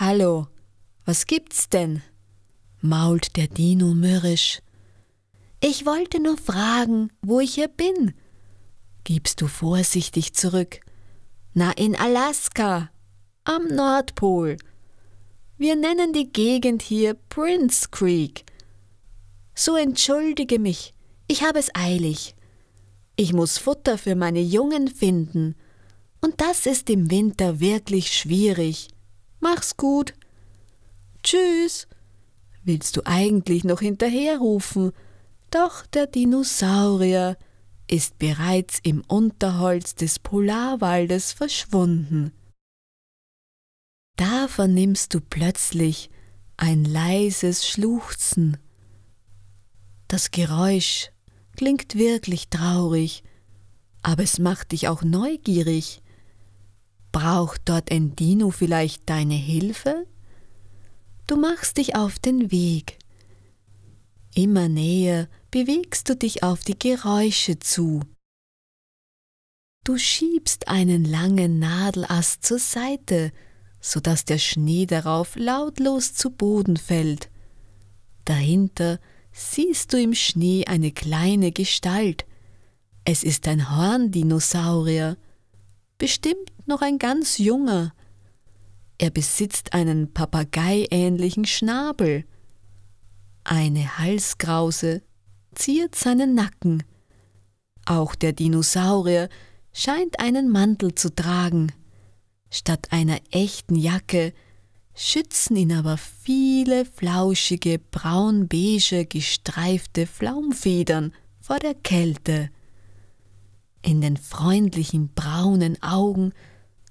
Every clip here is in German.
Hallo, was gibt's denn? mault der Dino mürrisch. Ich wollte nur fragen, wo ich hier bin, gibst du vorsichtig zurück. Na, in Alaska, am Nordpol. Wir nennen die Gegend hier Prince Creek. So entschuldige mich, ich habe es eilig. Ich muss Futter für meine Jungen finden, und das ist im Winter wirklich schwierig. Mach's gut. Tschüss. Willst du eigentlich noch hinterherrufen? Doch der Dinosaurier ist bereits im Unterholz des Polarwaldes verschwunden. Da vernimmst du plötzlich ein leises Schluchzen. Das Geräusch klingt wirklich traurig, aber es macht dich auch neugierig. Braucht dort ein Dino vielleicht deine Hilfe? Du machst dich auf den Weg. Immer näher bewegst du dich auf die Geräusche zu. Du schiebst einen langen Nadelast zur Seite, sodass der Schnee darauf lautlos zu Boden fällt. Dahinter siehst du im Schnee eine kleine Gestalt. Es ist ein Horndinosaurier bestimmt noch ein ganz junger. Er besitzt einen papageiähnlichen Schnabel. Eine Halskrause ziert seinen Nacken. Auch der Dinosaurier scheint einen Mantel zu tragen. Statt einer echten Jacke schützen ihn aber viele flauschige, braun-beige gestreifte Flaumfedern vor der Kälte. In den freundlichen braunen Augen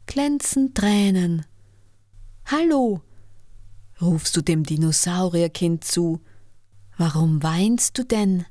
glänzen Tränen. Hallo, rufst du dem Dinosaurierkind zu. Warum weinst du denn?